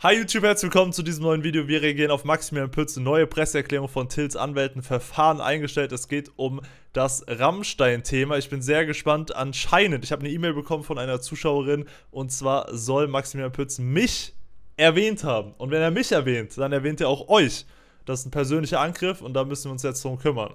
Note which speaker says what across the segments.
Speaker 1: Hi YouTube, herzlich willkommen zu diesem neuen Video. Wir reagieren auf Maximilian Pütze, neue Presseerklärung von Tills Anwälten, Verfahren eingestellt. Es geht um das Rammstein-Thema. Ich bin sehr gespannt. Anscheinend, ich habe eine E-Mail bekommen von einer Zuschauerin und zwar soll Maximilian Pütze mich erwähnt haben. Und wenn er mich erwähnt, dann erwähnt er auch euch. Das ist ein persönlicher Angriff und da müssen wir uns jetzt drum kümmern.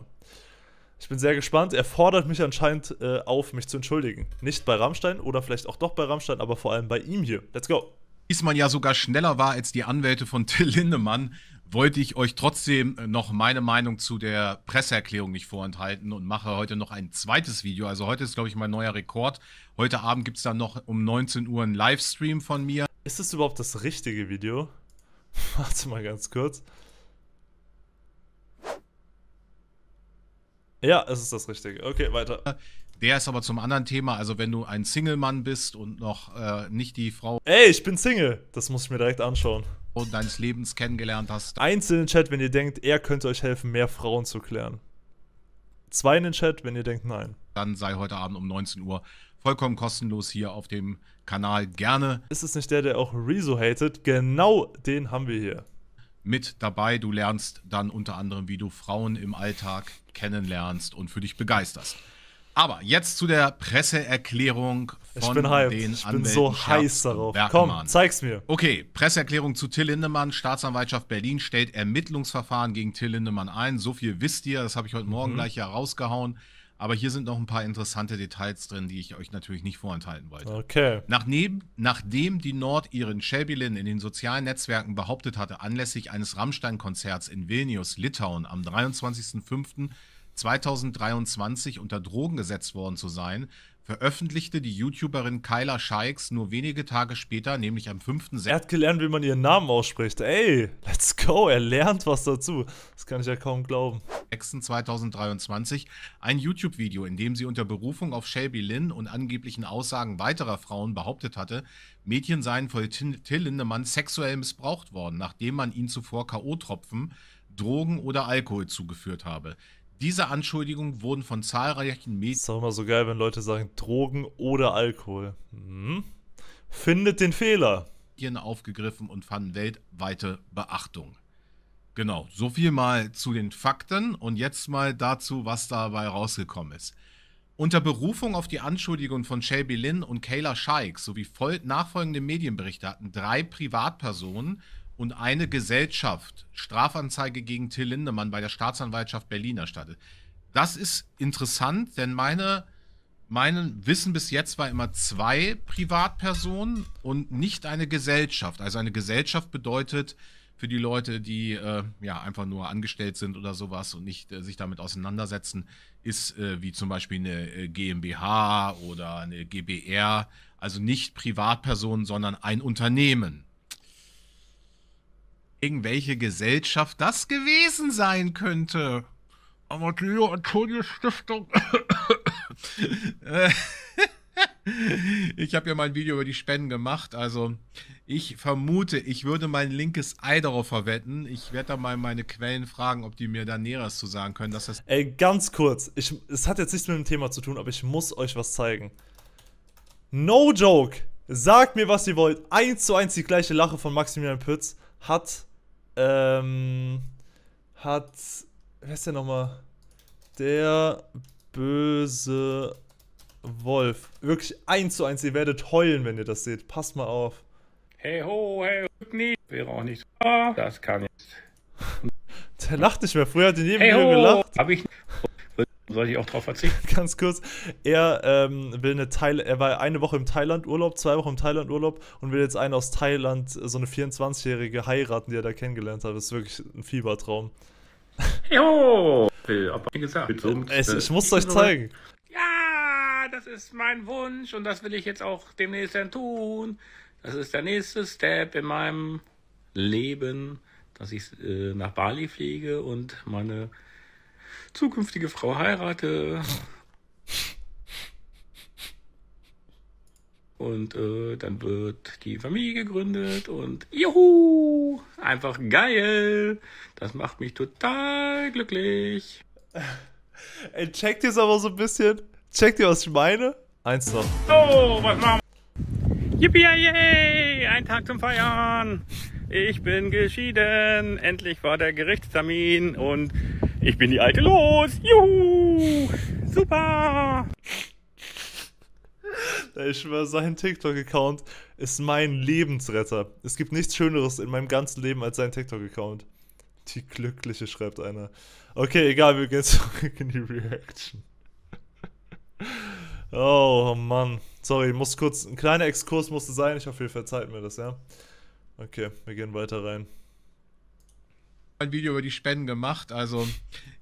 Speaker 1: Ich bin sehr gespannt. Er fordert mich anscheinend äh, auf, mich zu entschuldigen. Nicht bei Rammstein oder vielleicht auch doch bei Rammstein, aber vor allem bei ihm hier. Let's go! diesmal ja sogar schneller
Speaker 2: war als die Anwälte von Till Lindemann, wollte ich euch trotzdem äh, noch meine Meinung zu der Presseerklärung nicht vorenthalten und mache heute noch ein zweites Video. Also heute ist, glaube ich, mein neuer Rekord. Heute Abend gibt es dann noch um 19 Uhr einen Livestream von mir. Ist das überhaupt das richtige Video?
Speaker 1: Warte mal ganz kurz. Ja, es ist das Richtige. Okay, weiter. Äh,
Speaker 2: der ist aber zum anderen Thema. Also,
Speaker 1: wenn du ein Single-Mann bist und noch äh, nicht die Frau. Ey, ich bin Single. Das muss ich mir direkt anschauen. Und deines Lebens kennengelernt hast. Eins in den Chat, wenn ihr denkt, er könnte euch helfen, mehr Frauen zu klären. Zwei in den Chat, wenn ihr denkt, nein.
Speaker 2: Dann sei heute Abend um 19 Uhr vollkommen kostenlos hier auf dem Kanal gerne. Ist es nicht der, der auch Rezo hatet? Genau den haben wir hier. Mit dabei, du lernst dann unter anderem, wie du Frauen im Alltag kennenlernst und für dich begeisterst. Aber jetzt zu der Presseerklärung von ich bin den Ich bin so heiß darauf. Bergmann. Komm, zeig's mir. Okay, Presseerklärung zu Till Lindemann. Staatsanwaltschaft Berlin stellt Ermittlungsverfahren gegen Till Lindemann ein. So viel wisst ihr, das habe ich heute Morgen mhm. gleich hier rausgehauen. Aber hier sind noch ein paar interessante Details drin, die ich euch natürlich nicht vorenthalten wollte. Okay. Nachdem, nachdem die Nord ihren Schäbilin in den sozialen Netzwerken behauptet hatte, anlässlich eines Rammstein-Konzerts in Vilnius, Litauen, am 23.05., 2023 unter Drogen gesetzt worden zu sein, veröffentlichte die YouTuberin Kyla Scheiks nur wenige Tage
Speaker 1: später, nämlich am 5.6. Er hat gelernt, wie man ihren Namen ausspricht. Ey, let's go, er lernt was dazu. Das kann ich ja kaum glauben.
Speaker 2: 2023 ein YouTube-Video, in dem sie unter Berufung auf Shelby Lynn und angeblichen Aussagen weiterer Frauen behauptet hatte, Mädchen seien von Till Lindemann sexuell missbraucht worden, nachdem man ihnen zuvor K.O.-Tropfen, Drogen oder Alkohol zugeführt
Speaker 1: habe. Diese Anschuldigungen wurden von zahlreichen Medien. Ist doch immer so geil, wenn Leute sagen Drogen oder Alkohol. Hm? Findet den Fehler. Aufgegriffen und
Speaker 2: fanden weltweite Beachtung. Genau, so viel mal zu den Fakten und jetzt mal dazu, was dabei rausgekommen ist. Unter Berufung auf die Anschuldigungen von Shelby Lynn und Kayla Scheik sowie nachfolgende Medienberichte hatten drei Privatpersonen und eine Gesellschaft Strafanzeige gegen Till Lindemann bei der Staatsanwaltschaft Berlin erstattet. Das ist interessant, denn meine, mein Wissen bis jetzt war immer zwei Privatpersonen und nicht eine Gesellschaft. Also eine Gesellschaft bedeutet für die Leute, die äh, ja einfach nur angestellt sind oder sowas und nicht äh, sich damit auseinandersetzen, ist äh, wie zum Beispiel eine äh, GmbH oder eine GBR, also nicht Privatpersonen, sondern ein Unternehmen gegen welche Gesellschaft das gewesen sein könnte. Amadeo Antonio Stiftung. ich habe ja mal ein Video über die Spenden gemacht. Also, ich vermute, ich
Speaker 1: würde mein linkes Ei darauf verwetten. Ich werde da mal meine Quellen fragen, ob die mir da Näheres zu sagen können. Dass das Ey, ganz kurz. Ich, es hat jetzt nichts mit dem Thema zu tun, aber ich muss euch was zeigen. No joke! Sagt mir, was ihr wollt. Eins zu eins die gleiche Lache von Maximilian Pütz hat ähm, hat, wer ist der nochmal? Der böse Wolf. Wirklich eins zu eins, ihr werdet heulen, wenn ihr das seht. Passt mal auf. Hey ho, hey Rückni. Wäre auch nicht ah, Das kann ich. der lacht nicht mehr. Früher hat er jedem hey, ho, gelacht. Hab ich. Soll ich auch drauf verzichten? Ganz kurz. Er ähm, will eine Thail er war eine Woche im Thailand-Urlaub, zwei Wochen im Thailand-Urlaub und will jetzt einen aus Thailand, so eine 24-Jährige, heiraten, die er da kennengelernt hat. Das ist wirklich ein Fiebertraum. Jo! Aber wie gesagt, ähm, äh, ich muss es euch zeigen.
Speaker 2: Ja, das ist mein Wunsch und das will ich jetzt auch demnächst dann tun. Das ist der nächste Step in meinem Leben, dass ich äh, nach Bali fliege und meine zukünftige Frau heirate. Und äh, dann wird die Familie gegründet und
Speaker 1: juhu! Einfach geil! Das macht mich total glücklich. Ey, checkt ihr es aber so ein bisschen? Checkt ihr, was ich meine? Eins noch. So, was machen wir? Yippie, yay! Ein Tag zum Feiern! Ich bin geschieden. Endlich war der Gerichtstermin und ich bin die Alte los. Juhu. Super. Ich schwöre, sein TikTok-Account ist mein Lebensretter. Es gibt nichts Schöneres in meinem ganzen Leben als sein TikTok-Account. Die Glückliche schreibt einer. Okay, egal, wir gehen zurück in die Reaction. Oh Mann. Sorry, muss kurz. Ein kleiner Exkurs musste sein. Ich hoffe, ihr verzeiht mir das, ja? Okay, wir gehen weiter rein ein Video über die Spenden gemacht. Also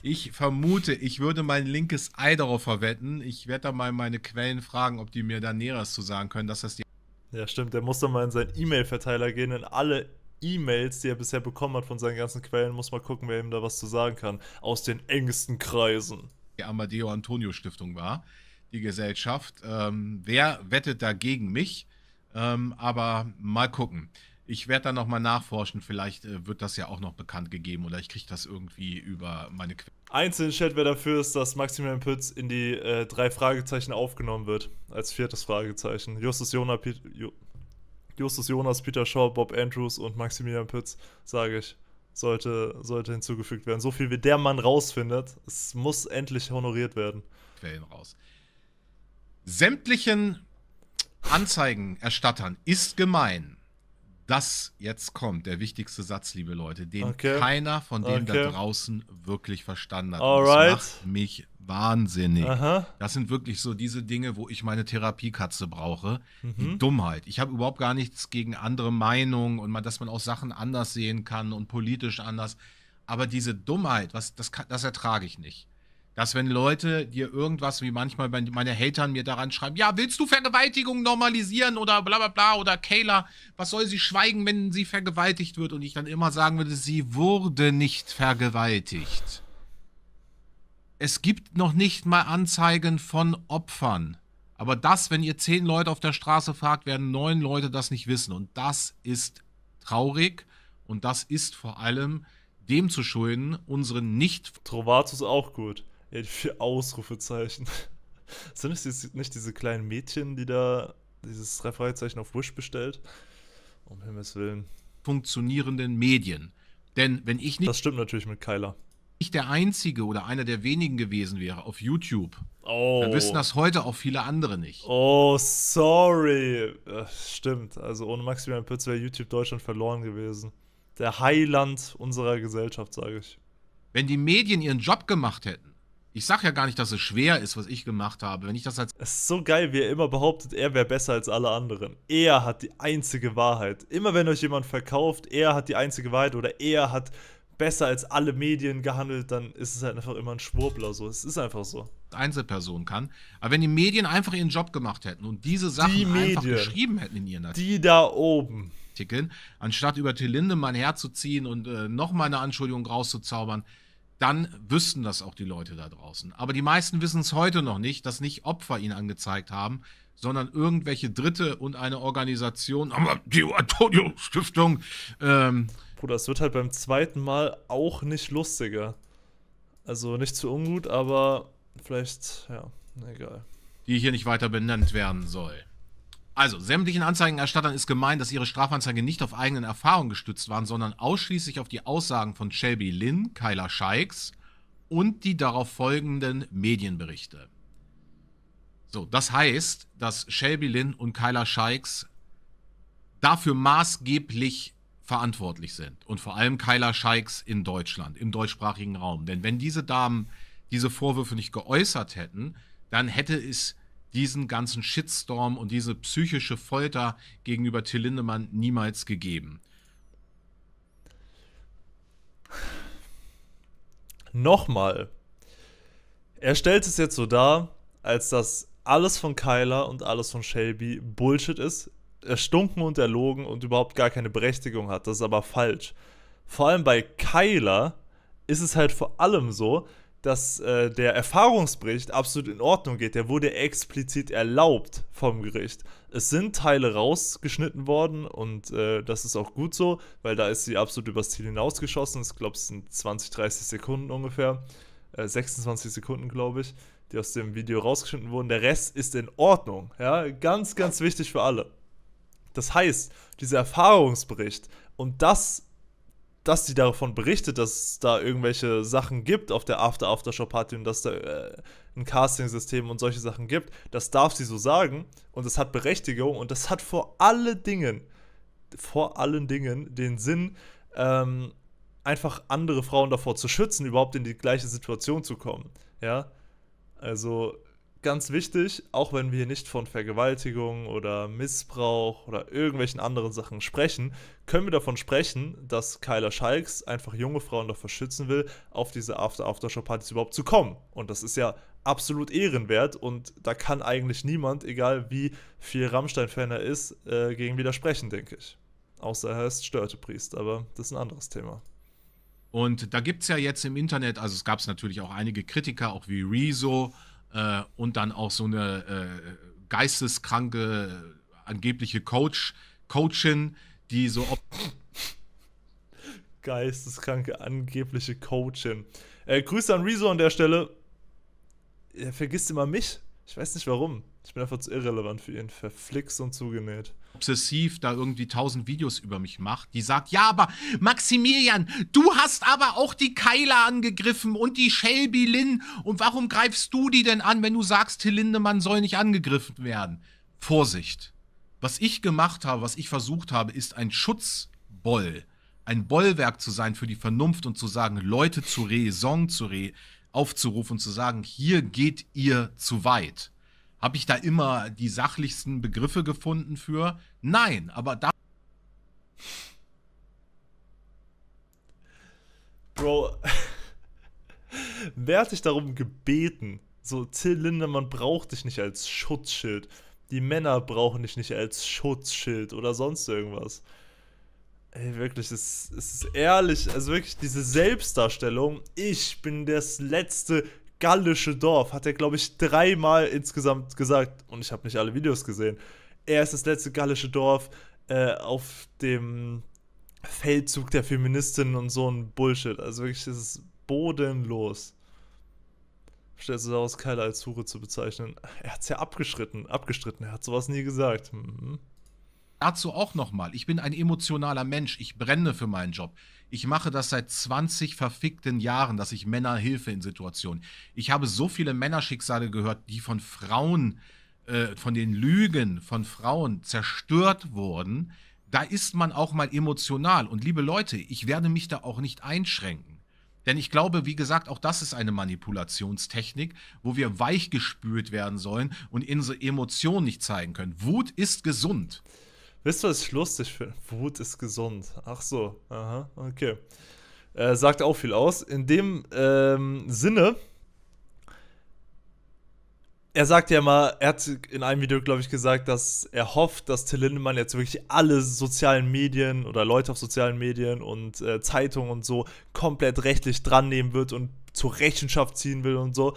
Speaker 1: ich
Speaker 2: vermute, ich würde mein linkes Ei darauf verwetten. Ich werde da mal meine Quellen fragen, ob die mir
Speaker 1: da Näheres zu sagen können, dass das die. Ja, stimmt. Der muss dann mal in seinen E-Mail-Verteiler gehen in alle E-Mails, die er bisher bekommen hat von seinen ganzen Quellen, muss mal gucken, wer ihm da was zu sagen kann. Aus den engsten Kreisen. Die Amadeo
Speaker 2: Antonio Stiftung war, die Gesellschaft. Ähm, wer wettet dagegen mich? Ähm, aber mal gucken. Ich werde da nochmal nachforschen. Vielleicht äh, wird das ja auch noch bekannt gegeben oder ich kriege das irgendwie über meine Quelle.
Speaker 1: Einzeln Chat, wer dafür ist, dass Maximilian Pütz in die äh, drei Fragezeichen aufgenommen wird. Als viertes Fragezeichen. Justus, Jona, Piet, Ju, Justus Jonas, Peter Shaw, Bob Andrews und Maximilian Pütz, sage ich, sollte, sollte hinzugefügt werden. So viel wie der Mann rausfindet, es muss endlich honoriert werden. Quellen raus. Sämtlichen
Speaker 2: Anzeigenerstattern ist gemein das jetzt kommt, der wichtigste Satz, liebe Leute, den okay. keiner von denen okay. da draußen wirklich verstanden hat. Alright. Das macht mich wahnsinnig. Aha. Das sind wirklich so diese Dinge, wo ich meine Therapiekatze brauche. Mhm. Die Dummheit. Ich habe überhaupt gar nichts gegen andere Meinungen und man, dass man auch Sachen anders sehen kann und politisch anders. Aber diese Dummheit, was, das, das ertrage ich nicht dass wenn Leute dir irgendwas, wie manchmal meine Hatern mir daran schreiben, ja, willst du Vergewaltigung normalisieren oder bla bla bla oder Kayla, was soll sie schweigen, wenn sie vergewaltigt wird? Und ich dann immer sagen würde, sie wurde nicht vergewaltigt. Es gibt noch nicht mal Anzeigen von Opfern. Aber das, wenn ihr zehn Leute auf der Straße fragt, werden neun Leute das nicht wissen. Und das ist traurig.
Speaker 1: Und das ist vor allem dem zu schulden, unseren nicht. Trovatus auch gut. Ja, die vier Ausrufezeichen. Sind es nicht, diese kleinen Mädchen, die da dieses Referenzzeichen auf Wish bestellt? Um Himmels Willen. Funktionierenden Medien. Denn wenn ich nicht. Das stimmt natürlich mit Keiler. Ich der Einzige oder
Speaker 2: einer der wenigen gewesen wäre auf YouTube.
Speaker 1: Oh. Dann wissen das
Speaker 2: heute auch viele andere nicht.
Speaker 1: Oh, sorry. Äh, stimmt. Also ohne Maximilian Pütz wäre YouTube Deutschland verloren gewesen. Der Heiland unserer Gesellschaft, sage ich. Wenn die Medien ihren Job gemacht hätten, ich sag ja gar nicht, dass es schwer ist, was ich gemacht habe. Wenn ich das als. Es ist so geil, wie er immer behauptet, er wäre besser als alle anderen. Er hat die einzige Wahrheit. Immer wenn euch jemand verkauft, er hat die einzige Wahrheit oder er hat besser als alle Medien gehandelt, dann ist es halt einfach immer ein Schwurbler so. Es ist einfach so. Einzelperson kann. Aber wenn die Medien einfach ihren Job gemacht hätten
Speaker 2: und diese Sachen die einfach Medien, geschrieben hätten in ihren Artikeln. Die da oben. Artikeln, anstatt über Till Lindemann herzuziehen und äh, nochmal eine Anschuldigung rauszuzaubern, dann wüssten das auch die Leute da draußen. Aber die meisten wissen es heute noch nicht, dass nicht Opfer ihn angezeigt haben, sondern
Speaker 1: irgendwelche Dritte und eine Organisation, die Antonio Stiftung. Ähm, Bruder, es wird halt beim zweiten Mal auch nicht lustiger. Also nicht zu ungut, aber vielleicht, ja, egal.
Speaker 2: Die hier nicht weiter benannt werden soll. Also, sämtlichen Anzeigenerstattern ist gemeint, dass ihre Strafanzeige nicht auf eigenen Erfahrungen gestützt waren, sondern ausschließlich auf die Aussagen von Shelby Lynn, Kyla Scheiks und die darauf folgenden Medienberichte. So, das heißt, dass Shelby Lynn und Kyla Scheiks dafür maßgeblich verantwortlich sind. Und vor allem Kyla Scheiks in Deutschland, im deutschsprachigen Raum. Denn wenn diese Damen diese Vorwürfe nicht geäußert hätten, dann hätte es diesen ganzen Shitstorm und diese psychische Folter gegenüber Till Lindemann niemals gegeben.
Speaker 1: Nochmal. Er stellt es jetzt so dar, als dass alles von Kyler und alles von Shelby Bullshit ist, erstunken und erlogen und überhaupt gar keine Berechtigung hat. Das ist aber falsch. Vor allem bei Kyler ist es halt vor allem so, dass äh, der Erfahrungsbericht absolut in Ordnung geht. Der wurde explizit erlaubt vom Gericht. Es sind Teile rausgeschnitten worden und äh, das ist auch gut so, weil da ist sie absolut übers Ziel hinausgeschossen. Ich glaube, es sind 20, 30 Sekunden ungefähr. Äh, 26 Sekunden, glaube ich, die aus dem Video rausgeschnitten wurden. Der Rest ist in Ordnung. Ja, ganz, ganz wichtig für alle. Das heißt, dieser Erfahrungsbericht und das dass sie davon berichtet, dass es da irgendwelche Sachen gibt auf der After after Aftershow Party und dass da äh, ein Casting-System und solche Sachen gibt, das darf sie so sagen und das hat Berechtigung und das hat vor allen Dingen, vor allen Dingen den Sinn, ähm, einfach andere Frauen davor zu schützen, überhaupt in die gleiche Situation zu kommen. Ja, also ganz wichtig, auch wenn wir nicht von Vergewaltigung oder Missbrauch oder irgendwelchen anderen Sachen sprechen, können wir davon sprechen, dass Kyler Schalks einfach junge Frauen davor schützen will, auf diese After-Aftershow-Partys after überhaupt zu kommen. Und das ist ja absolut ehrenwert und da kann eigentlich niemand, egal wie viel Rammstein-Fan er ist, äh, gegen widersprechen, denke ich. Außer er ist Störtepriest, aber das ist ein anderes Thema.
Speaker 2: Und da gibt es ja jetzt im Internet, also es gab es natürlich auch einige Kritiker, auch wie Rezo, äh, und dann auch so eine äh,
Speaker 1: geisteskranke, angebliche Coach, Coachin, die so. geisteskranke, angebliche Coachin. Äh, Grüße an Rezo an der Stelle. Er vergisst immer mich. Ich weiß nicht warum. Ich bin einfach zu irrelevant für ihn. Verflixt und zugenäht. Obsessiv da irgendwie tausend Videos über mich macht, die sagt, ja,
Speaker 2: aber Maximilian, du hast aber auch die Kyla angegriffen und die Shelby Lynn. Und warum greifst du die denn an, wenn du sagst, Till Lindemann soll nicht angegriffen werden? Vorsicht. Was ich gemacht habe, was ich versucht habe, ist ein Schutzboll. Ein Bollwerk zu sein für die Vernunft und zu sagen, Leute zur Raison, zu Re aufzurufen und zu sagen, hier geht ihr zu weit. Habe ich da immer die sachlichsten Begriffe gefunden für? Nein, aber da.
Speaker 1: Bro, wer hat dich darum gebeten? So, Till Lindemann braucht dich nicht als Schutzschild. Die Männer brauchen dich nicht als Schutzschild oder sonst irgendwas. Ey, wirklich, es, es ist ehrlich, also wirklich diese Selbstdarstellung, ich bin das letzte gallische Dorf, hat er, glaube ich, dreimal insgesamt gesagt. Und ich habe nicht alle Videos gesehen. Er ist das letzte gallische Dorf äh, auf dem Feldzug der Feministinnen und so ein Bullshit. Also wirklich, es ist bodenlos. Stellst du daraus, Keiler als Hure zu bezeichnen? Er hat es ja abgestritten, abgestritten. Er hat sowas nie gesagt. Mhm dazu auch nochmal. Ich bin ein emotionaler Mensch. Ich brenne
Speaker 2: für meinen Job. Ich mache das seit 20 verfickten Jahren, dass ich Männer hilfe in Situationen. Ich habe so viele Männerschicksale gehört, die von Frauen, äh, von den Lügen von Frauen zerstört wurden. Da ist man auch mal emotional. Und liebe Leute, ich werde mich da auch nicht einschränken. Denn ich glaube, wie gesagt, auch das ist eine Manipulationstechnik, wo wir weichgespült werden sollen und unsere Emotionen nicht zeigen
Speaker 1: können. Wut ist gesund. Wisst ihr, was ich lustig finde? Wut ist gesund. Ach so, aha, okay. Äh, sagt auch viel aus. In dem ähm, Sinne, er sagt ja mal, er hat in einem Video, glaube ich, gesagt, dass er hofft, dass Till Lindemann jetzt wirklich alle sozialen Medien oder Leute auf sozialen Medien und äh, Zeitungen und so komplett rechtlich dran nehmen wird und zur Rechenschaft ziehen will und so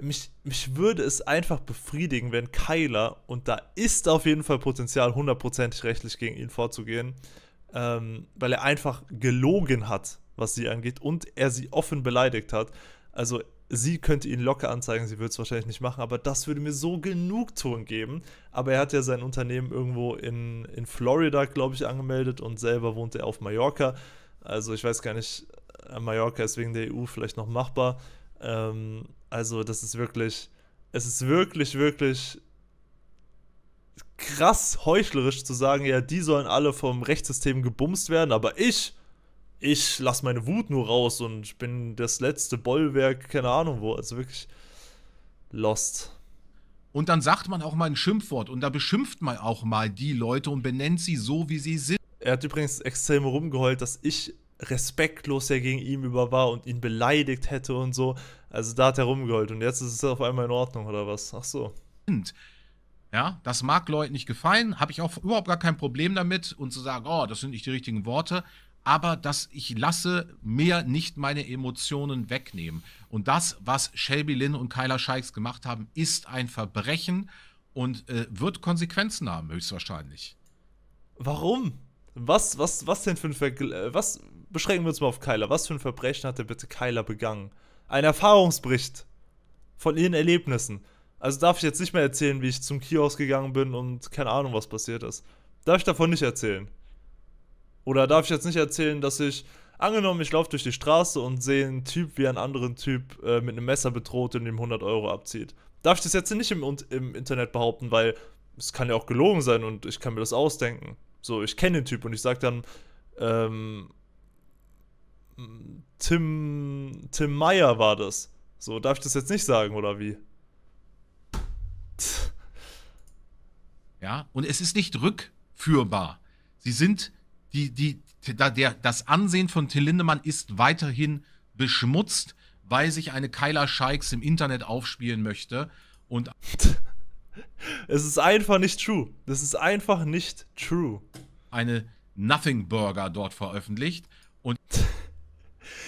Speaker 1: mich, mich würde es einfach befriedigen, wenn Kyler, und da ist auf jeden Fall Potenzial, hundertprozentig rechtlich gegen ihn vorzugehen, ähm, weil er einfach gelogen hat, was sie angeht, und er sie offen beleidigt hat. Also sie könnte ihn locker anzeigen, sie würde es wahrscheinlich nicht machen, aber das würde mir so genug Ton geben. Aber er hat ja sein Unternehmen irgendwo in, in Florida, glaube ich, angemeldet und selber wohnt er auf Mallorca. Also ich weiß gar nicht, äh, Mallorca ist wegen der EU vielleicht noch machbar. Ähm, also, das ist wirklich, es ist wirklich, wirklich krass heuchlerisch zu sagen, ja, die sollen alle vom Rechtssystem gebumst werden, aber ich, ich lasse meine Wut nur raus und bin das letzte Bollwerk, keine Ahnung wo. Also wirklich lost. Und dann sagt man auch mal ein Schimpfwort und da beschimpft man auch mal die Leute und benennt sie so, wie sie sind. Er hat übrigens extrem rumgeheult, dass ich respektlos ja gegen ihn über war und ihn beleidigt hätte und so. Also da hat er rumgeholt und jetzt ist es auf einmal in Ordnung oder was? Ach so. Ja, das mag
Speaker 2: Leuten nicht gefallen, habe ich auch überhaupt gar kein Problem damit und zu sagen, oh, das sind nicht die richtigen Worte, aber dass ich lasse mir nicht meine Emotionen wegnehmen. Und das, was Shelby Lynn und Kyla Scheiks gemacht haben, ist ein Verbrechen und äh, wird Konsequenzen haben, höchstwahrscheinlich.
Speaker 1: Warum? Was, was, was denn für ein Ver äh, was beschränken wir uns mal auf Kyla? Was für ein Verbrechen hat der bitte Kyla begangen? ein Erfahrungsbericht von ihren Erlebnissen. Also darf ich jetzt nicht mehr erzählen, wie ich zum Kiosk gegangen bin und keine Ahnung, was passiert ist. Darf ich davon nicht erzählen? Oder darf ich jetzt nicht erzählen, dass ich, angenommen, ich laufe durch die Straße und sehe einen Typ, wie einen anderen Typ äh, mit einem Messer bedroht und ihm 100 Euro abzieht. Darf ich das jetzt nicht im, im Internet behaupten, weil es kann ja auch gelogen sein und ich kann mir das ausdenken. So, ich kenne den Typ und ich sage dann, ähm, Tim. Tim Meyer war das. So, darf ich das jetzt nicht sagen, oder wie?
Speaker 2: Ja, und es ist nicht rückführbar. Sie sind, die, die, da der, das Ansehen von Till Lindemann ist weiterhin beschmutzt, weil sich eine Kyla Scheiks im Internet aufspielen möchte. Und. es ist einfach nicht
Speaker 1: true. Das ist einfach nicht true. Eine Nothing Burger dort veröffentlicht. Und.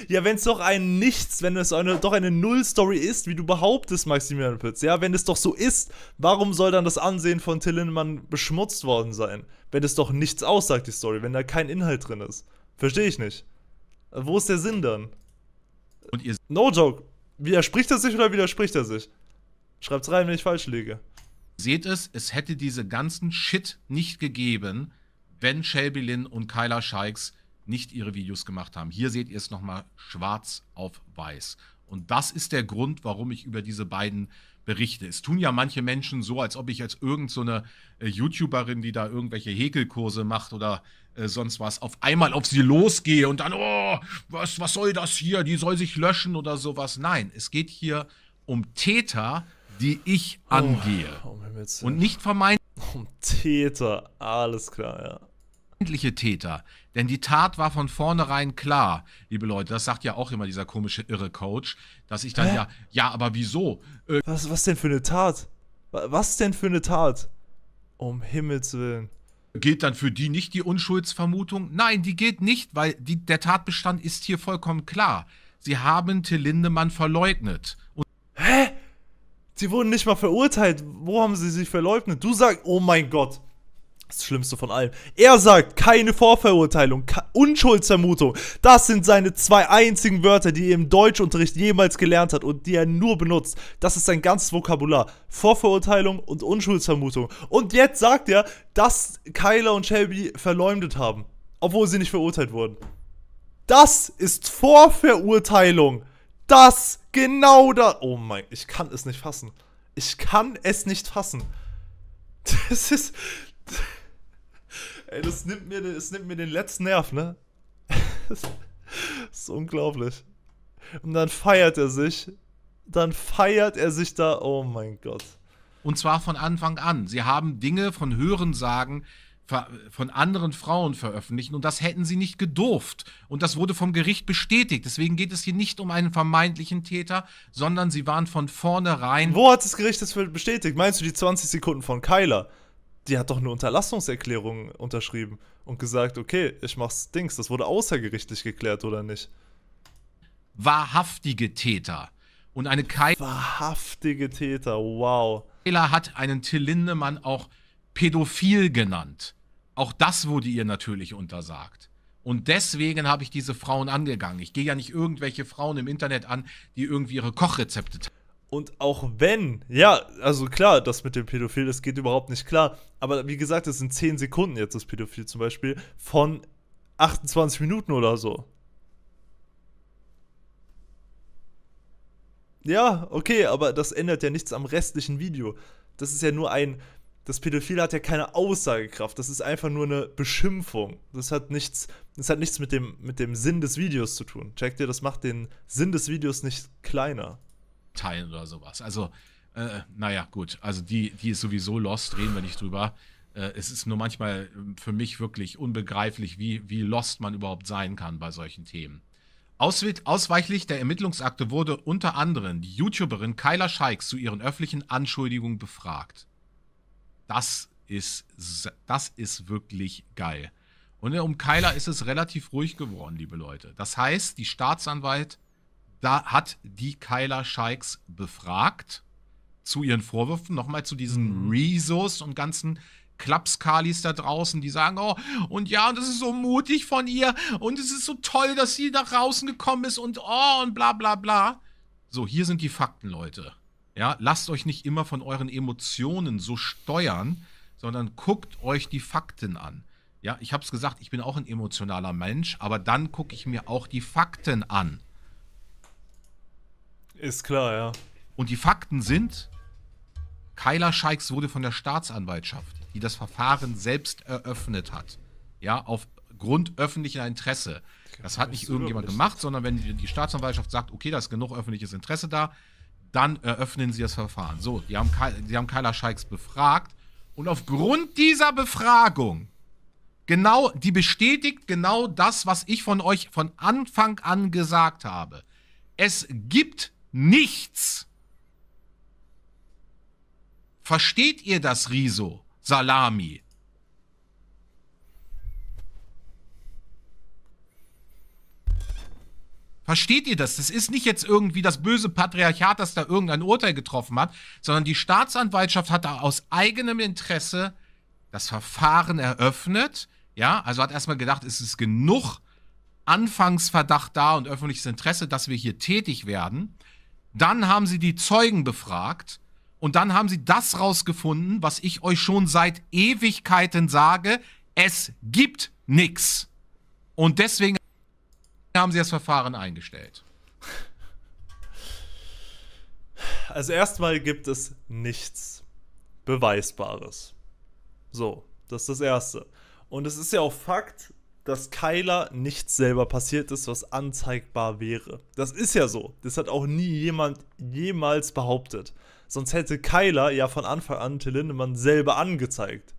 Speaker 1: Ja, wenn es doch ein Nichts, wenn es eine, doch eine Null-Story ist, wie du behauptest, Maximilian Pütz, ja, wenn es doch so ist, warum soll dann das Ansehen von Till Lindemann beschmutzt worden sein? Wenn es doch nichts aussagt, die Story, wenn da kein Inhalt drin ist. Verstehe ich nicht. Äh, wo ist der Sinn dann? Und ihr no joke. Widerspricht er sich oder widerspricht er sich? Schreibt's rein, wenn ich falsch liege. Seht es, es hätte diese
Speaker 2: ganzen Shit nicht gegeben, wenn Shelby Lynn und Kyla Shikes nicht ihre Videos gemacht haben. Hier seht ihr es nochmal schwarz auf weiß. Und das ist der Grund, warum ich über diese beiden berichte. Es tun ja manche Menschen so, als ob ich als irgendeine so äh, YouTuberin, die da irgendwelche Häkelkurse macht oder äh, sonst was, auf einmal auf sie losgehe und dann, oh, was, was soll das hier? Die soll sich löschen oder sowas. Nein, es geht hier um Täter, die ich oh, angehe.
Speaker 1: Oh, oh und nicht
Speaker 2: vermeiden. Um Täter, alles klar, ja vermeintliche Täter, denn die Tat war von vornherein klar, liebe Leute. Das sagt ja auch immer dieser komische irre Coach, dass ich dann Hä? ja,
Speaker 1: ja, aber wieso? Äh was, was denn für eine Tat? Was denn für eine Tat? Um Himmels Willen. Geht dann für die nicht die Unschuldsvermutung? Nein, die geht nicht, weil
Speaker 2: die, der Tatbestand ist hier vollkommen klar. Sie haben Till Lindemann verleugnet.
Speaker 1: Und Hä? Sie wurden nicht mal verurteilt. Wo haben sie sich verleugnet? Du sagst, oh mein Gott. Das Schlimmste von allem. Er sagt, keine Vorverurteilung, Unschuldsvermutung. Das sind seine zwei einzigen Wörter, die er im Deutschunterricht jemals gelernt hat und die er nur benutzt. Das ist sein ganzes Vokabular. Vorverurteilung und Unschuldsvermutung. Und jetzt sagt er, dass Kyler und Shelby verleumdet haben, obwohl sie nicht verurteilt wurden. Das ist Vorverurteilung. Das genau da. Oh mein, ich kann es nicht fassen. Ich kann es nicht fassen. Das ist. Ey, das nimmt mir, das nimmt mir den letzten Nerv, ne? das ist unglaublich. Und dann feiert er sich. Dann feiert er sich da. Oh mein Gott.
Speaker 2: Und zwar von Anfang an. Sie haben Dinge von Hörensagen von anderen Frauen veröffentlichen und das hätten sie nicht gedurft. Und das wurde vom Gericht bestätigt. Deswegen geht es hier nicht um einen vermeintlichen Täter, sondern sie waren von vornherein.
Speaker 1: Wo hat das Gericht das bestätigt? Meinst du die 20 Sekunden von Kyler? die hat doch eine Unterlassungserklärung unterschrieben und gesagt, okay, ich mach's Dings. Das wurde außergerichtlich geklärt, oder nicht? Wahrhaftige Täter. Und eine
Speaker 2: Kai. Wahrhaftige Täter, wow. Keiler hat einen Till Lindemann auch pädophil genannt. Auch das wurde ihr natürlich untersagt. Und deswegen habe ich diese Frauen angegangen. Ich gehe ja nicht irgendwelche Frauen im Internet an, die irgendwie ihre Kochrezepte
Speaker 1: teilen. Und auch wenn, ja, also klar, das mit dem Pädophil, das geht überhaupt nicht klar. Aber wie gesagt, das sind 10 Sekunden jetzt das Pädophil zum Beispiel von 28 Minuten oder so. Ja, okay, aber das ändert ja nichts am restlichen Video. Das ist ja nur ein. Das Pädophil hat ja keine Aussagekraft. Das ist einfach nur eine Beschimpfung. Das hat nichts, das hat nichts mit, dem, mit dem Sinn des Videos zu tun. Checkt ihr, das macht den Sinn des Videos nicht kleiner.
Speaker 2: Teilen oder sowas. Also, äh, naja, gut. Also die, die ist sowieso lost, reden wir nicht drüber. Äh, es ist nur manchmal ähm, für mich wirklich unbegreiflich, wie, wie lost man überhaupt sein kann bei solchen Themen. ausweichlich der Ermittlungsakte wurde unter anderem die YouTuberin Kyla Scheiks zu ihren öffentlichen Anschuldigungen befragt. Das ist, das ist wirklich geil. Und äh, um Kyla ist es relativ ruhig geworden, liebe Leute. Das heißt, die Staatsanwalt, da hat die Kyla Shikes befragt zu ihren Vorwürfen, nochmal zu diesen mhm. Rezos und ganzen Klapskalis da draußen, die sagen, oh, und ja, und das ist so mutig von ihr und es ist so toll, dass sie nach draußen gekommen ist und oh und bla bla bla. So, hier sind die Fakten, Leute. Ja, lasst euch nicht immer von euren Emotionen so steuern, sondern guckt euch die Fakten an. Ja, ich habe es gesagt, ich bin auch ein emotionaler Mensch, aber dann gucke ich mir auch die Fakten an.
Speaker 1: Ist klar, ja.
Speaker 2: Und die Fakten sind, Kyla Scheiks wurde von der Staatsanwaltschaft, die das Verfahren selbst eröffnet hat, ja, aufgrund öffentlicher Interesse. Das hat nicht irgendjemand gemacht, sondern wenn die Staatsanwaltschaft sagt, okay, da ist genug öffentliches Interesse da, dann eröffnen sie das Verfahren. So, die haben, die haben Kyla Scheiks befragt und aufgrund dieser Befragung, genau, die bestätigt genau das, was ich von euch von Anfang an gesagt habe. Es gibt nichts. Versteht ihr das, Riso? Salami. Versteht ihr das? Das ist nicht jetzt irgendwie das böse Patriarchat, das da irgendein Urteil getroffen hat, sondern die Staatsanwaltschaft hat da aus eigenem Interesse das Verfahren eröffnet. Ja, also hat erstmal gedacht, es ist genug Anfangsverdacht da und öffentliches Interesse, dass wir hier tätig werden. Dann haben sie die Zeugen befragt. Und dann haben sie das rausgefunden, was ich euch schon seit Ewigkeiten sage. Es gibt nichts. Und deswegen haben sie das Verfahren eingestellt.
Speaker 1: Also erstmal gibt es nichts Beweisbares. So, das ist das Erste. Und es ist ja auch Fakt, dass Kyler nichts selber passiert ist, was anzeigbar wäre. Das ist ja so. Das hat auch nie jemand jemals behauptet. Sonst hätte Kyler ja von Anfang an Till Lindemann selber angezeigt.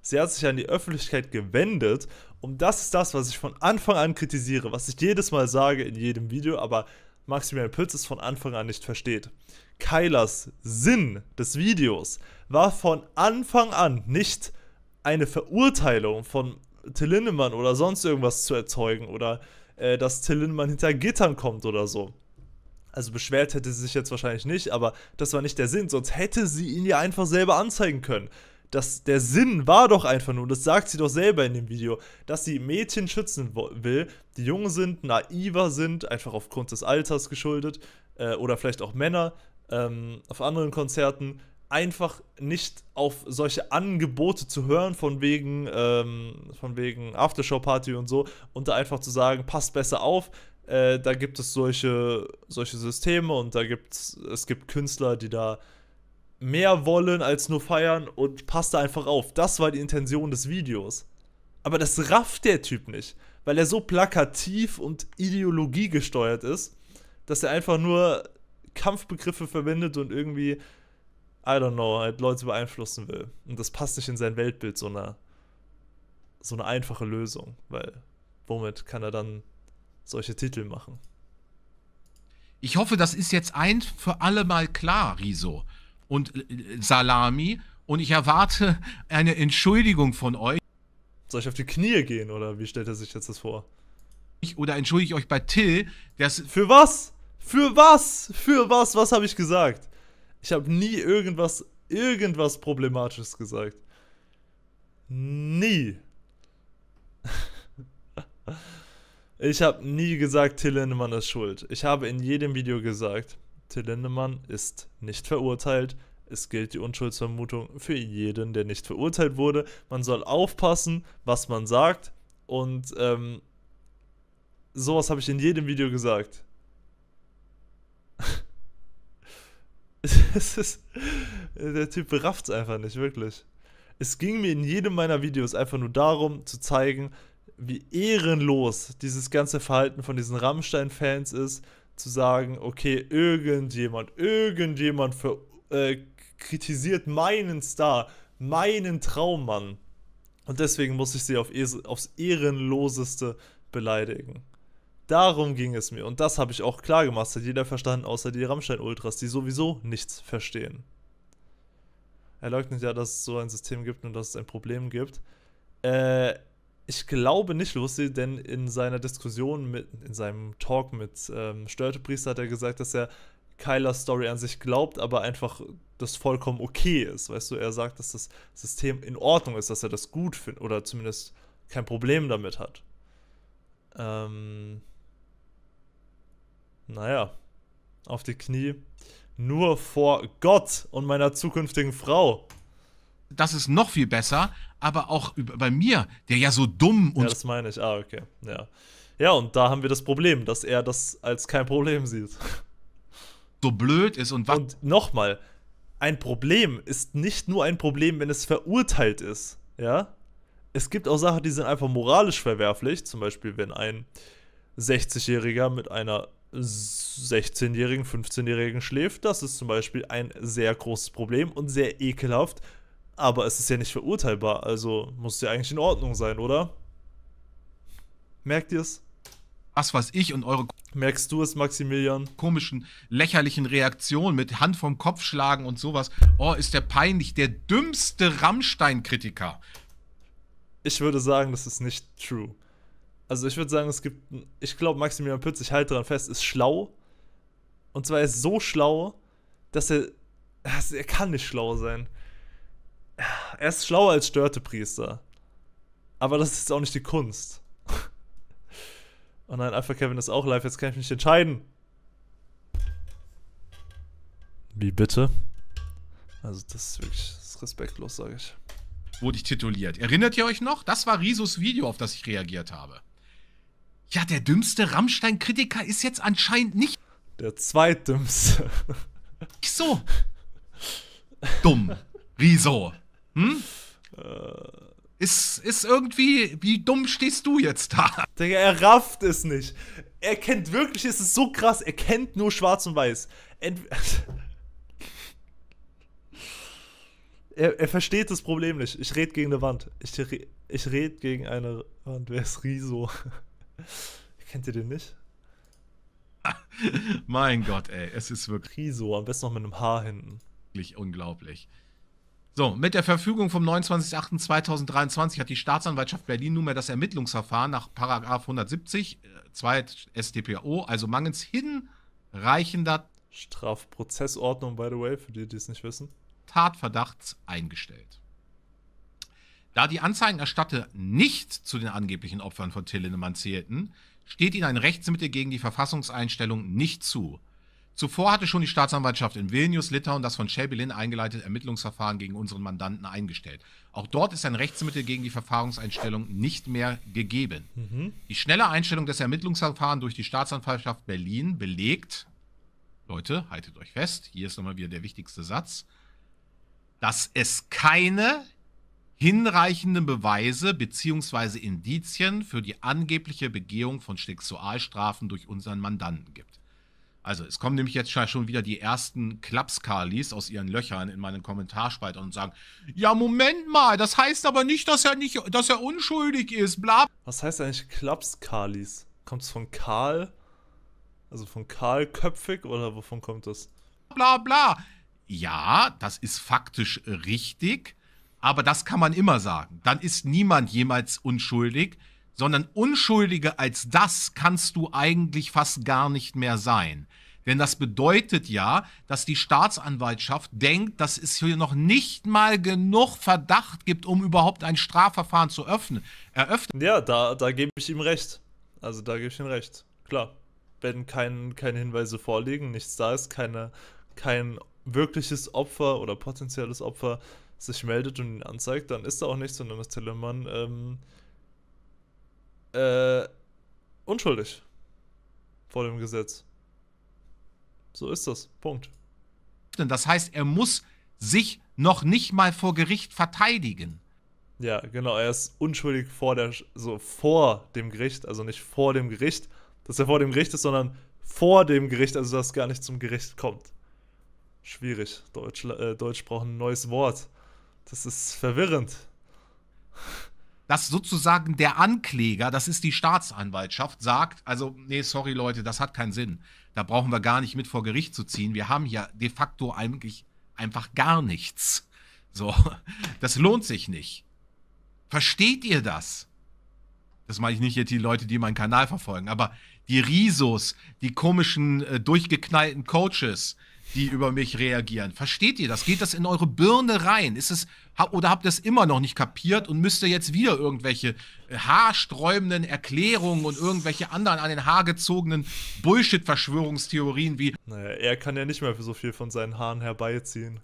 Speaker 1: Sie hat sich an die Öffentlichkeit gewendet und das ist das, was ich von Anfang an kritisiere, was ich jedes Mal sage in jedem Video, aber Maximilian Pütz es von Anfang an nicht versteht. Kylers Sinn des Videos war von Anfang an nicht eine Verurteilung von Till Lindemann oder sonst irgendwas zu erzeugen oder äh, dass Till Lindemann hinter Gittern kommt oder so. Also beschwert hätte sie sich jetzt wahrscheinlich nicht, aber das war nicht der Sinn, sonst hätte sie ihn ja einfach selber anzeigen können. Das, der Sinn war doch einfach nur, das sagt sie doch selber in dem Video, dass sie Mädchen schützen will, die jung sind, naiver sind, einfach aufgrund des Alters geschuldet, äh, oder vielleicht auch Männer ähm, auf anderen Konzerten, einfach nicht auf solche Angebote zu hören, von wegen, ähm, von wegen Aftershow-Party und so, und da einfach zu sagen, passt besser auf, äh, da gibt es solche, solche Systeme und da gibt es gibt Künstler, die da mehr wollen als nur feiern und passt da einfach auf. Das war die Intention des Videos. Aber das rafft der Typ nicht, weil er so plakativ und ideologiegesteuert ist, dass er einfach nur Kampfbegriffe verwendet und irgendwie I don't know, halt Leute beeinflussen will. Und das passt nicht in sein Weltbild, so eine, so eine einfache Lösung, weil womit kann er dann solche Titel machen?
Speaker 2: Ich hoffe, das ist jetzt ein für alle Mal klar, Riso und äh, äh, Salami. Und ich erwarte eine
Speaker 1: Entschuldigung von euch. Soll ich auf die Knie gehen oder wie stellt er sich jetzt das vor? oder entschuldige ich euch bei Till, der Für was? Für was? Für was? Was habe ich gesagt? Ich habe nie irgendwas, irgendwas Problematisches gesagt. Nie. Ich habe nie gesagt, Till Lindemann ist schuld. Ich habe in jedem Video gesagt, Till Lindemann ist nicht verurteilt. Es gilt die Unschuldsvermutung für jeden, der nicht verurteilt wurde. Man soll aufpassen, was man sagt. Und ähm, sowas habe ich in jedem Video gesagt. ist, der Typ es einfach nicht, wirklich. Es ging mir in jedem meiner Videos einfach nur darum, zu zeigen, wie ehrenlos dieses ganze Verhalten von diesen Rammstein-Fans ist, zu sagen, okay, irgendjemand, irgendjemand für, äh, kritisiert meinen Star, meinen Traummann. Und deswegen muss ich sie auf, aufs Ehrenloseste beleidigen. Darum ging es mir. Und das habe ich auch klar gemacht. Das hat jeder verstanden, außer die Rammstein-Ultras, die sowieso nichts verstehen. Er leugnet ja, dass es so ein System gibt und dass es ein Problem gibt. Äh, ich glaube nicht, Lucy, denn in seiner Diskussion, mit, in seinem Talk mit ähm, Störtepriester hat er gesagt, dass er Kylas Story an sich glaubt, aber einfach das vollkommen okay ist. Weißt du, er sagt, dass das System in Ordnung ist, dass er das gut findet oder zumindest kein Problem damit hat. Ähm, naja, auf die Knie, nur vor Gott und meiner zukünftigen Frau. Das ist noch viel besser, aber auch bei
Speaker 2: mir, der ja so dumm und. Ja, das
Speaker 1: meine ich, ah, okay. Ja. ja, und da haben wir das Problem, dass er das als kein Problem sieht. So blöd ist und was. Und nochmal, ein Problem ist nicht nur ein Problem, wenn es verurteilt ist. Ja? Es gibt auch Sachen, die sind einfach moralisch verwerflich. Zum Beispiel, wenn ein 60-Jähriger mit einer 16-Jährigen, 15-Jährigen schläft. Das ist zum Beispiel ein sehr großes Problem und sehr ekelhaft. Aber es ist ja nicht verurteilbar, also muss es ja eigentlich in Ordnung sein, oder? Merkt ihr es? Was weiß ich und eure. Merkst du es, Maximilian? Komischen, lächerlichen Reaktionen
Speaker 2: mit Hand vom Kopf schlagen und sowas. Oh, ist der peinlich, der dümmste Rammstein-Kritiker.
Speaker 1: Ich würde sagen, das ist nicht true. Also ich würde sagen, es gibt, ich glaube, Maximilian Pütz, ich halte daran fest, ist schlau. Und zwar ist er so schlau, dass er, dass er kann nicht schlau sein. Er ist schlauer als Störtepriester. Aber das ist auch nicht die Kunst. Oh nein, Alpha Kevin ist auch live, jetzt kann ich mich entscheiden. Wie bitte? Also das ist wirklich das ist respektlos, sage ich. Wurde ich
Speaker 2: tituliert. Erinnert ihr euch noch? Das war Risos Video, auf das ich reagiert habe. Ja, der dümmste Rammstein-Kritiker ist jetzt anscheinend nicht. Der zweitdümmste. Wieso? Dumm. Wieso? Hm? Äh.
Speaker 1: Ist, ist irgendwie, wie dumm stehst du jetzt da? Digga, er rafft es nicht. Er kennt wirklich, es ist so krass, er kennt nur schwarz und weiß. Ent er, er versteht das Problem nicht. Ich rede gegen eine Wand. Ich, re ich rede gegen eine Wand. Wer ist Riso? Kennt ihr den nicht?
Speaker 2: mein Gott, ey, es ist wirklich. Riso, am besten noch mit einem Haar hinten. Wirklich unglaublich. So, mit der Verfügung vom 29.08.2023 hat die Staatsanwaltschaft Berlin nunmehr das Ermittlungsverfahren nach 170 2 StPO, also mangels hinreichender Strafprozessordnung,
Speaker 1: by the way, für die, die es nicht wissen,
Speaker 2: Tatverdachts
Speaker 1: eingestellt.
Speaker 2: Da die Anzeigenerstatter nicht zu den angeblichen Opfern von Till Lindemann zählten, steht ihnen ein Rechtsmittel gegen die Verfassungseinstellung nicht zu. Zuvor hatte schon die Staatsanwaltschaft in Vilnius, Litauen, das von Shelby Lynn eingeleitete Ermittlungsverfahren gegen unseren Mandanten eingestellt. Auch dort ist ein Rechtsmittel gegen die Verfahrenseinstellung nicht mehr gegeben. Mhm. Die schnelle Einstellung des Ermittlungsverfahrens durch die Staatsanwaltschaft Berlin belegt, Leute, haltet euch fest, hier ist nochmal wieder der wichtigste Satz, dass es keine hinreichende Beweise bzw. Indizien für die angebliche Begehung von Sexualstrafen durch unseren Mandanten gibt. Also, es kommen nämlich jetzt schon wieder die ersten Klapskalis aus ihren Löchern in meinen Kommentarspalter und sagen: Ja, Moment mal, das heißt
Speaker 1: aber nicht, dass er nicht, dass er unschuldig ist, bla. Was heißt eigentlich Klapskalis? Kommt es von Karl? Also von Karl Köpfig oder wovon kommt das?
Speaker 2: Bla bla. Ja, das ist faktisch richtig. Aber das kann man immer sagen. Dann ist niemand jemals unschuldig, sondern unschuldiger als das kannst du eigentlich fast gar nicht mehr sein. Denn das bedeutet ja, dass die Staatsanwaltschaft denkt, dass es hier noch nicht mal genug Verdacht gibt, um überhaupt ein Strafverfahren zu öffnen,
Speaker 1: eröffnen. Ja, da, da gebe ich ihm recht. Also da gebe ich ihm recht. Klar. Wenn kein, keine Hinweise vorliegen, nichts da ist, keine, kein wirkliches Opfer oder potenzielles Opfer, sich meldet und ihn anzeigt, dann ist da auch nichts sondern ist Telemann ähm, äh, unschuldig vor dem Gesetz. So ist das. Punkt.
Speaker 2: Das heißt, er muss sich noch nicht mal vor Gericht verteidigen.
Speaker 1: Ja, genau, er ist unschuldig vor der so vor dem Gericht, also nicht vor dem Gericht, dass er vor dem Gericht ist, sondern vor dem Gericht, also dass es gar nicht zum Gericht kommt. Schwierig. Deutsch, äh, Deutsch braucht ein neues Wort. Das ist verwirrend. Dass sozusagen der Ankläger, das ist die Staatsanwaltschaft, sagt,
Speaker 2: also, nee, sorry Leute, das hat keinen Sinn. Da brauchen wir gar nicht mit vor Gericht zu ziehen. Wir haben ja de facto eigentlich einfach gar nichts. So, das lohnt sich nicht. Versteht ihr das? Das meine ich nicht jetzt die Leute, die meinen Kanal verfolgen, aber die Risos, die komischen, äh, durchgeknallten Coaches, die über mich reagieren. Versteht ihr das? Geht das in eure Birne rein? Ist es oder habt ihr es immer noch nicht kapiert und müsst ihr jetzt wieder irgendwelche äh, haarsträubenden Erklärungen und irgendwelche anderen an
Speaker 1: den Haar gezogenen Bullshit-Verschwörungstheorien wie Naja, er kann ja nicht mehr für so viel von seinen Haaren herbeiziehen.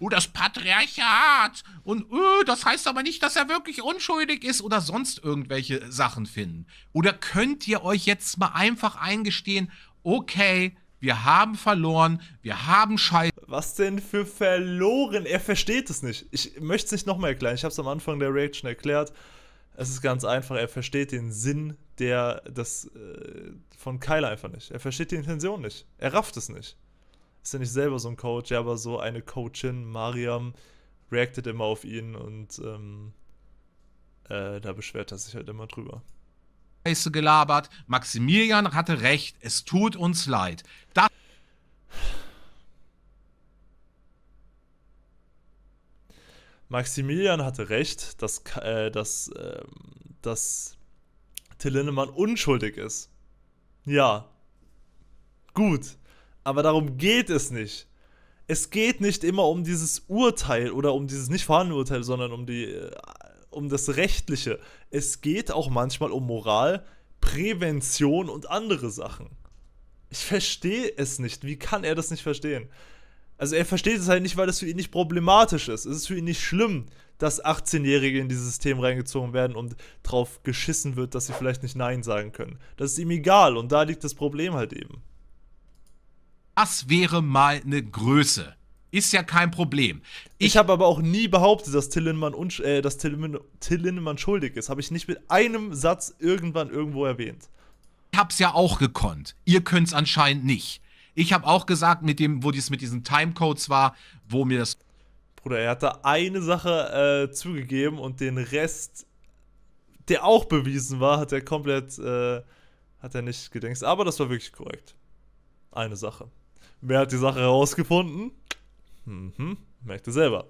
Speaker 2: Oh, das Patriarchat! Und öh, das heißt aber nicht, dass er wirklich unschuldig ist oder sonst irgendwelche Sachen finden. Oder könnt ihr euch jetzt
Speaker 1: mal einfach eingestehen, okay, wir haben verloren, wir haben Scheiße. Was denn für verloren? Er versteht es nicht. Ich möchte es nicht nochmal erklären. Ich habe es am Anfang der Reaction erklärt. Es ist ganz einfach, er versteht den Sinn der, das, äh, von Kyle einfach nicht. Er versteht die Intention nicht. Er rafft es nicht. Ist ja nicht selber so ein Coach, ja, aber so eine Coachin, Mariam, reactet immer auf ihn und ähm, äh, da beschwert er sich halt immer drüber.
Speaker 2: Scheiße gelabert. Maximilian hatte recht. Es tut uns leid. Das
Speaker 1: Maximilian hatte recht, dass, äh, dass, äh, dass Till Lindemann unschuldig ist. Ja. Gut. Aber darum geht es nicht. Es geht nicht immer um dieses Urteil oder um dieses nicht vorhandene Urteil, sondern um die äh, um das Rechtliche. Es geht auch manchmal um Moral, Prävention und andere Sachen. Ich verstehe es nicht. Wie kann er das nicht verstehen? Also er versteht es halt nicht, weil das für ihn nicht problematisch ist. Es ist für ihn nicht schlimm, dass 18-Jährige in dieses System reingezogen werden und drauf geschissen wird, dass sie vielleicht nicht Nein sagen können. Das ist ihm egal und da liegt das Problem halt eben. Das wäre mal eine Größe. Ist ja kein Problem. Ich, ich habe aber auch nie behauptet, dass Till Lindemann, äh, dass Till, Till Lindemann schuldig ist. Habe ich nicht mit einem Satz irgendwann irgendwo erwähnt. Ich habe
Speaker 2: es ja auch gekonnt. Ihr könnt es anscheinend nicht. Ich habe auch gesagt, mit dem, wo dies mit diesen
Speaker 1: Timecodes war, wo mir das. Bruder, er hat da eine Sache äh, zugegeben und den Rest, der auch bewiesen war, hat er komplett, äh, hat er nicht gedenkst. Aber das war wirklich korrekt. Eine Sache. Wer hat die Sache herausgefunden? Mhm, merkt ihr selber.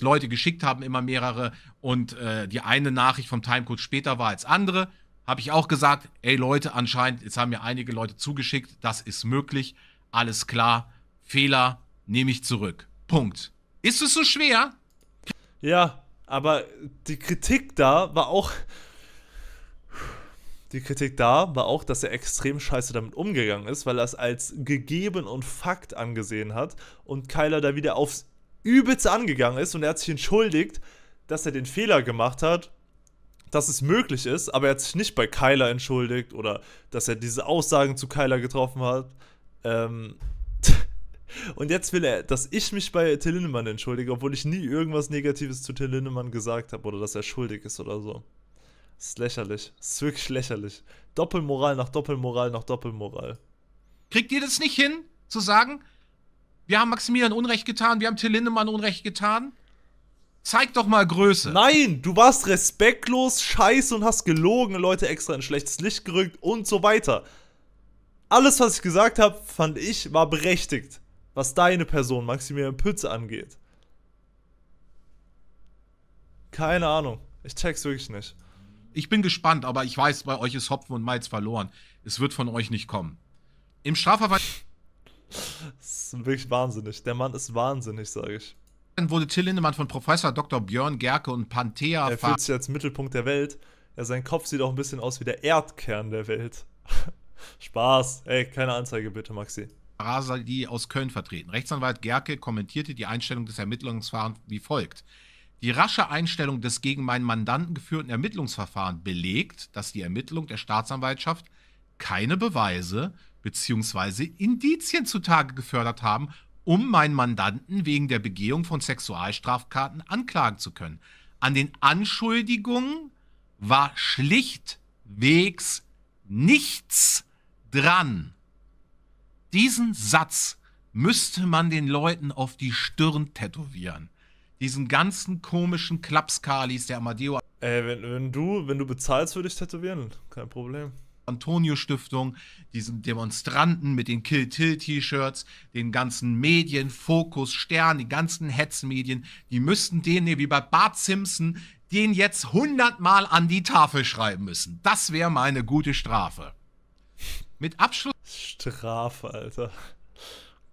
Speaker 1: Leute geschickt haben, immer mehrere, und
Speaker 2: äh, die eine Nachricht vom Timecode später war als andere. Habe ich auch gesagt, ey Leute, anscheinend, jetzt haben mir einige Leute zugeschickt, das ist möglich, alles klar, Fehler nehme ich zurück. Punkt.
Speaker 1: Ist es so schwer? Ja, aber die Kritik da war auch, die Kritik da war auch, dass er extrem scheiße damit umgegangen ist, weil er es als gegeben und Fakt angesehen hat und Kyler da wieder aufs Übelste angegangen ist und er hat sich entschuldigt, dass er den Fehler gemacht hat, dass es möglich ist, aber er hat sich nicht bei Kyler entschuldigt oder dass er diese Aussagen zu Kyler getroffen hat. Ähm, und jetzt will er, dass ich mich bei Till Lindemann entschuldige, obwohl ich nie irgendwas Negatives zu Till Lindemann gesagt habe oder dass er schuldig ist oder so. Ist lächerlich. Ist wirklich lächerlich. Doppelmoral nach Doppelmoral nach Doppelmoral. Kriegt ihr das
Speaker 2: nicht hin, zu sagen, wir haben Maximilian
Speaker 1: Unrecht getan, wir haben Till Lindemann Unrecht getan? Zeig doch mal Größe. Nein, du warst respektlos, scheiße und hast gelogen, Leute extra in schlechtes Licht gerückt und so weiter. Alles, was ich gesagt habe, fand ich, war berechtigt, was deine Person Maximilian Pütze angeht. Keine Ahnung. Ich check's wirklich nicht. Ich bin gespannt, aber ich weiß, bei euch ist Hopfen und Malz verloren. Es
Speaker 2: wird von euch nicht kommen. Im Strafverfahren.
Speaker 1: Das ist wirklich wahnsinnig. Der Mann ist wahnsinnig, sage ich. Dann wurde Till Lindemann von Professor Dr. Björn Gerke und Panthea. Er fühlt sich als Mittelpunkt der Welt. Ja, sein Kopf sieht auch ein bisschen aus wie der Erdkern der Welt. Spaß. Ey, keine Anzeige bitte, Maxi. Rasali aus Köln vertreten. Rechtsanwalt
Speaker 2: Gerke kommentierte die Einstellung des Ermittlungsverfahrens wie folgt die rasche Einstellung des gegen meinen Mandanten geführten Ermittlungsverfahrens belegt, dass die Ermittlung der Staatsanwaltschaft keine Beweise bzw. Indizien zutage gefördert haben, um meinen Mandanten wegen der Begehung von Sexualstrafkarten anklagen zu können. An den Anschuldigungen war schlichtwegs nichts dran. Diesen Satz müsste man den Leuten auf die Stirn tätowieren. Diesen ganzen komischen Klapskalis, der Amadeo. Ey, wenn, wenn, du, wenn du bezahlst, würde ich tätowieren. Kein Problem. Antonio Stiftung, diesen Demonstranten mit den Kill Till T-Shirts, den ganzen Medien, Fokus, Stern, die ganzen Hetzmedien, die müssten denen wie bei Bart Simpson den jetzt hundertmal an die Tafel schreiben müssen. Das wäre meine gute Strafe. Mit Abschluss.
Speaker 1: Strafe, Alter.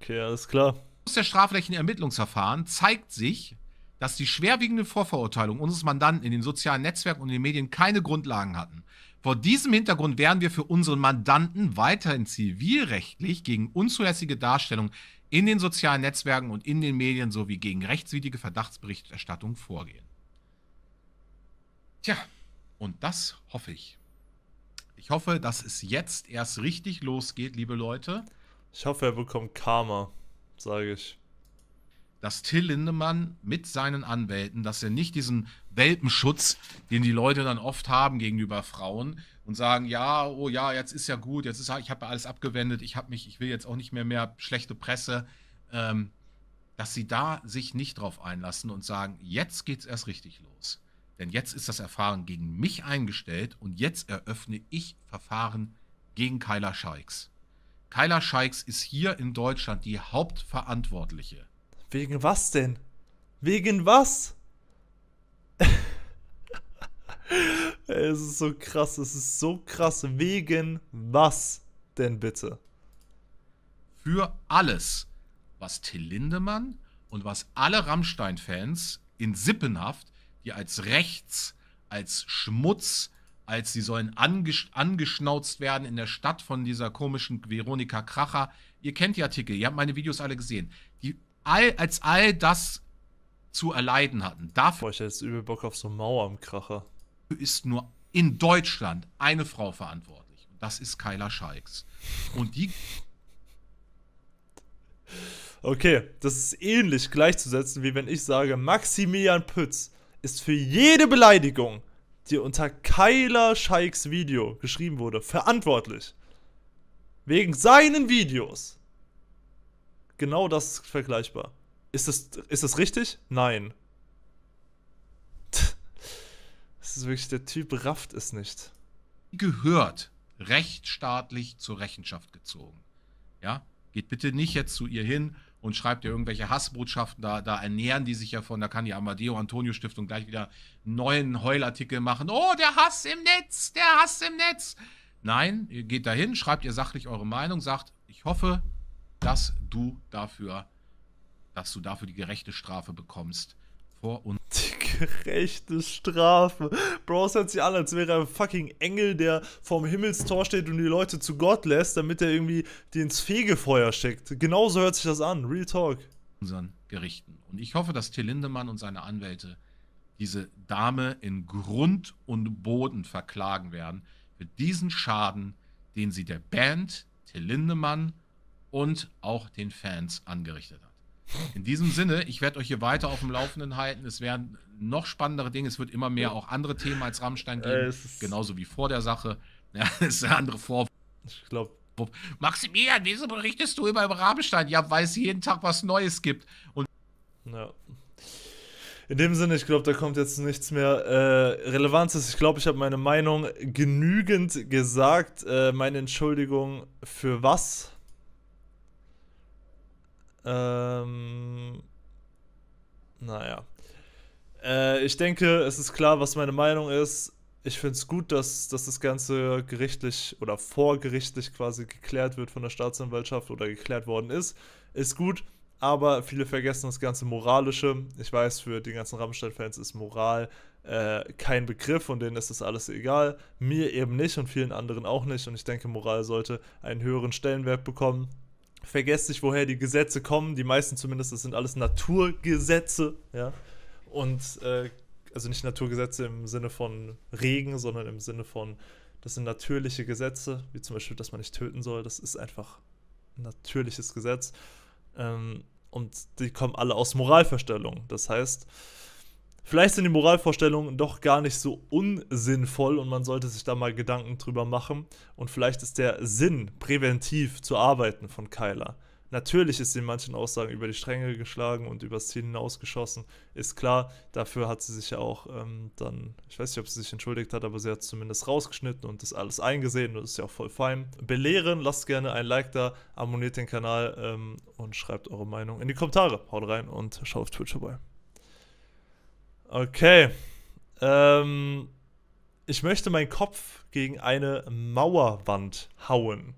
Speaker 1: Okay, alles klar.
Speaker 2: Aus der strafrechtlichen Ermittlungsverfahren zeigt sich, dass die schwerwiegenden Vorverurteilungen unseres Mandanten in den sozialen Netzwerken und in den Medien keine Grundlagen hatten. Vor diesem Hintergrund werden wir für unseren Mandanten weiterhin zivilrechtlich gegen unzulässige Darstellung in den sozialen Netzwerken und in den Medien sowie gegen rechtswidrige Verdachtsberichterstattung vorgehen. Tja, und das hoffe ich. Ich hoffe, dass es jetzt erst richtig losgeht, liebe Leute. Ich hoffe, er bekommt Karma, sage ich dass Till Lindemann mit seinen Anwälten, dass er nicht diesen Welpenschutz, den die Leute dann oft haben gegenüber Frauen und sagen, ja, oh ja, jetzt ist ja gut, jetzt ist ich habe alles abgewendet, ich habe mich, ich will jetzt auch nicht mehr mehr schlechte Presse, ähm, dass sie da sich nicht drauf einlassen und sagen, jetzt geht's erst richtig los, denn jetzt ist das Erfahren gegen mich eingestellt und jetzt eröffne ich Verfahren gegen Kyla Scheiks. Kyla Scheiks ist hier in Deutschland die Hauptverantwortliche
Speaker 1: Wegen was denn? Wegen was? es ist so krass, es ist so krass. Wegen was denn bitte?
Speaker 2: Für alles, was Till Lindemann und was alle Rammstein-Fans in Sippenhaft, die als rechts, als Schmutz, als sie sollen angesch angeschnauzt werden in der Stadt von dieser komischen Veronika Kracher. Ihr kennt die Artikel, ihr habt meine Videos alle gesehen. Die all, als all das zu erleiden hatten. Dafür Boah, ich hätte jetzt übel Bock auf so Mauer am Kracher. Ist nur in Deutschland eine Frau verantwortlich. Und das ist Kyla Scheiks.
Speaker 1: Und die. Okay, das ist ähnlich gleichzusetzen, wie wenn ich sage, Maximilian Pütz ist für jede Beleidigung, die unter Kyla Scheiks Video geschrieben wurde, verantwortlich. Wegen seinen Videos Genau das ist vergleichbar. Ist das, ist das richtig? Nein. Das ist wirklich, der Typ rafft es nicht. Gehört rechtsstaatlich
Speaker 2: zur Rechenschaft gezogen. Ja? Geht bitte nicht jetzt zu ihr hin und schreibt ihr irgendwelche Hassbotschaften, da, da ernähren die sich ja von, da kann die Amadeo-Antonio-Stiftung gleich wieder einen neuen Heulartikel machen. Oh, der Hass im Netz, der Hass im Netz. Nein, ihr geht dahin, schreibt ihr sachlich eure Meinung, sagt, ich hoffe, dass du dafür, dass du dafür die gerechte Strafe bekommst vor uns. Die
Speaker 1: gerechte Strafe. Bro, es hört sich an, als wäre er ein fucking Engel, der vorm Himmelstor steht und die Leute zu Gott lässt, damit er irgendwie die ins Fegefeuer schickt. Genauso hört sich das an. Real Talk. Unseren
Speaker 2: Gerichten. Und ich hoffe, dass Till Lindemann und seine Anwälte diese Dame in Grund und Boden verklagen werden für diesen Schaden, den sie der Band Till Lindemann und auch den Fans angerichtet hat. In diesem Sinne, ich werde euch hier weiter auf dem Laufenden halten. Es werden noch spannendere Dinge. Es wird immer mehr auch andere Themen als Rammstein geben. genauso wie vor der Sache. Ja, es ist eine andere Vorwurf. Ich glaube. Maximilian, wieso berichtest du immer über Rammstein? Ja, weil es jeden Tag was Neues gibt.
Speaker 1: Und ja. In dem Sinne, ich glaube, da kommt jetzt nichts mehr äh, Relevantes. Ich glaube, ich habe meine Meinung genügend gesagt. Äh, meine Entschuldigung für was? Ähm, naja. Äh, ich denke, es ist klar, was meine Meinung ist. Ich finde es gut, dass, dass das Ganze gerichtlich oder vorgerichtlich quasi geklärt wird von der Staatsanwaltschaft oder geklärt worden ist. Ist gut, aber viele vergessen das ganze Moralische. Ich weiß, für die ganzen Rammstein-Fans ist Moral äh, kein Begriff und denen ist das alles egal. Mir eben nicht und vielen anderen auch nicht. Und ich denke, Moral sollte einen höheren Stellenwert bekommen vergesst nicht, woher die Gesetze kommen. Die meisten zumindest, das sind alles Naturgesetze, ja. Und äh, also nicht Naturgesetze im Sinne von Regen, sondern im Sinne von, das sind natürliche Gesetze, wie zum Beispiel, dass man nicht töten soll. Das ist einfach ein natürliches Gesetz. Ähm, und die kommen alle aus Moralverstellung. Das heißt, Vielleicht sind die Moralvorstellungen doch gar nicht so unsinnvoll und man sollte sich da mal Gedanken drüber machen. Und vielleicht ist der Sinn, präventiv zu arbeiten von Keiler. Natürlich ist sie in manchen Aussagen über die Stränge geschlagen und übers Ziel hinausgeschossen, ist klar. Dafür hat sie sich ja auch ähm, dann, ich weiß nicht, ob sie sich entschuldigt hat, aber sie hat zumindest rausgeschnitten und das alles eingesehen und das ist ja auch voll fein. Belehren, lasst gerne ein Like da, abonniert den Kanal ähm, und schreibt eure Meinung in die Kommentare. Haut rein und schaut auf Twitch vorbei. Okay. Ähm, ich möchte meinen Kopf gegen eine Mauerwand hauen.